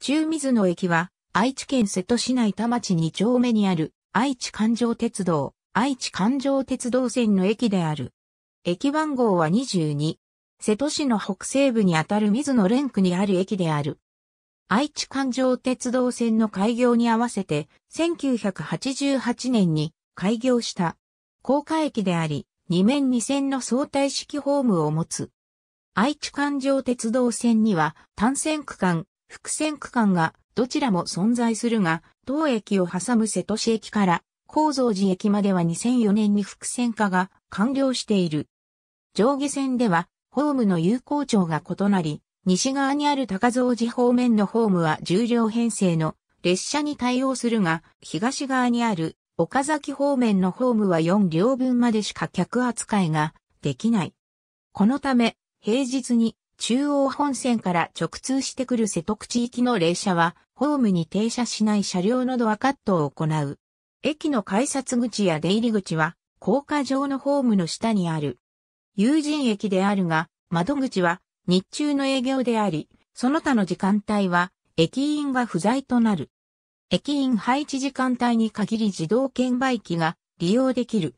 中水野駅は、愛知県瀬戸市内田町2丁目にある、愛知環状鉄道、愛知環状鉄道線の駅である。駅番号は22。瀬戸市の北西部にあたる水野連区にある駅である。愛知環状鉄道線の開業に合わせて、1988年に開業した、高架駅であり、2面2線の相対式ホームを持つ。愛知環状鉄道線には、単線区間、伏線区間がどちらも存在するが、当駅を挟む瀬戸市駅から構造寺駅までは2004年に伏線化が完了している。上下線ではホームの有効長が異なり、西側にある高蔵寺方面のホームは重量編成の列車に対応するが、東側にある岡崎方面のホームは4両分までしか客扱いができない。このため、平日に中央本線から直通してくる瀬戸口行きの列車は、ホームに停車しない車両のドアカットを行う。駅の改札口や出入り口は、高架上のホームの下にある。有人駅であるが、窓口は日中の営業であり、その他の時間帯は駅員が不在となる。駅員配置時間帯に限り自動券売機が利用できる。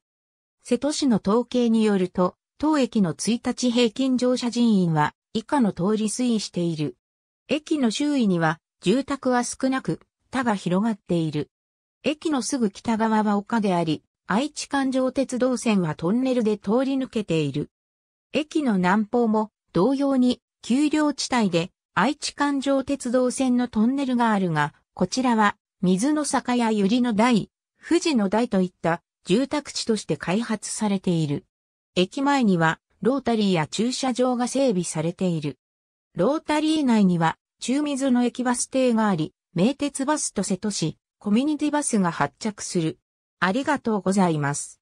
瀬戸市の統計によると、当駅の1日平均乗車人員は以下の通り推移している。駅の周囲には住宅は少なく、田が広がっている。駅のすぐ北側は丘であり、愛知環状鉄道線はトンネルで通り抜けている。駅の南方も同様に丘陵地帯で愛知環状鉄道線のトンネルがあるが、こちらは水の坂や百合の台、富士の台といった住宅地として開発されている。駅前にはロータリーや駐車場が整備されている。ロータリー内には、中水の駅バス停があり、名鉄バスと瀬戸市、コミュニティバスが発着する。ありがとうございます。